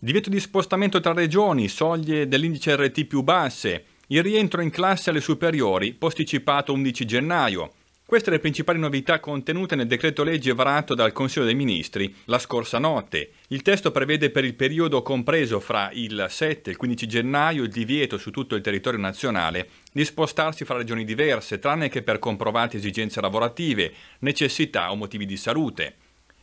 Divieto di spostamento tra regioni, soglie dell'indice RT più basse, il rientro in classe alle superiori posticipato 11 gennaio. Queste le principali novità contenute nel decreto legge varato dal Consiglio dei Ministri la scorsa notte. Il testo prevede per il periodo compreso fra il 7 e il 15 gennaio il divieto su tutto il territorio nazionale di spostarsi fra regioni diverse, tranne che per comprovate esigenze lavorative, necessità o motivi di salute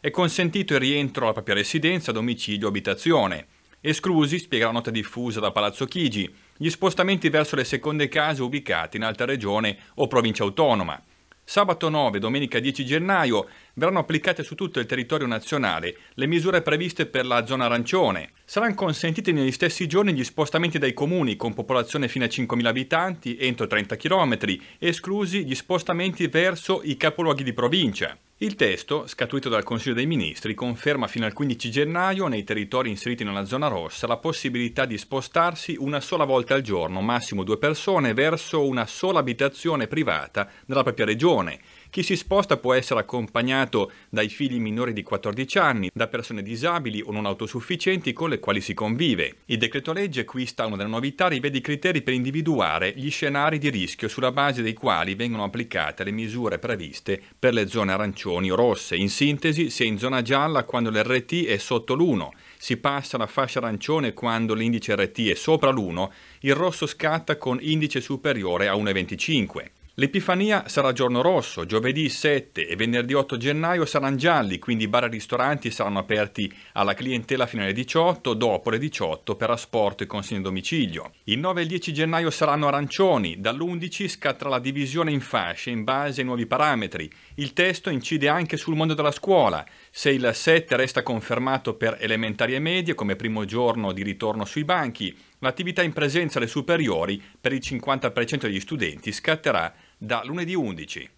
è consentito il rientro alla propria residenza, domicilio o abitazione. Esclusi, spiega la nota diffusa da Palazzo Chigi, gli spostamenti verso le seconde case ubicate in alta regione o provincia autonoma. Sabato 9 e domenica 10 gennaio verranno applicate su tutto il territorio nazionale le misure previste per la zona arancione. Saranno consentiti negli stessi giorni gli spostamenti dai comuni con popolazione fino a 5.000 abitanti entro 30 km, esclusi gli spostamenti verso i capoluoghi di provincia. Il testo, scaturito dal Consiglio dei Ministri, conferma fino al 15 gennaio nei territori inseriti nella zona rossa la possibilità di spostarsi una sola volta al giorno, massimo due persone, verso una sola abitazione privata nella propria regione. Chi si sposta può essere accompagnato dai figli minori di 14 anni, da persone disabili o non autosufficienti con le quali si convive. Il decreto legge, qui sta una delle novità, rivede i criteri per individuare gli scenari di rischio sulla base dei quali vengono applicate le misure previste per le zone arancioni regioni rosse. In sintesi si è in zona gialla quando l'RT è sotto l'1, si passa alla fascia arancione quando l'indice RT è sopra l'1, il rosso scatta con indice superiore a 1,25. L'Epifania sarà giorno rosso, giovedì 7 e venerdì 8 gennaio saranno gialli, quindi bar e ristoranti saranno aperti alla clientela fino alle 18, dopo le 18 per asporto e consegna a domicilio. Il 9 e il 10 gennaio saranno arancioni, dall'11 scatterà la divisione in fasce in base ai nuovi parametri. Il testo incide anche sul mondo della scuola, se il 7 resta confermato per elementari e medie come primo giorno di ritorno sui banchi, l'attività in presenza alle superiori per il 50% degli studenti scatterà da lunedì 11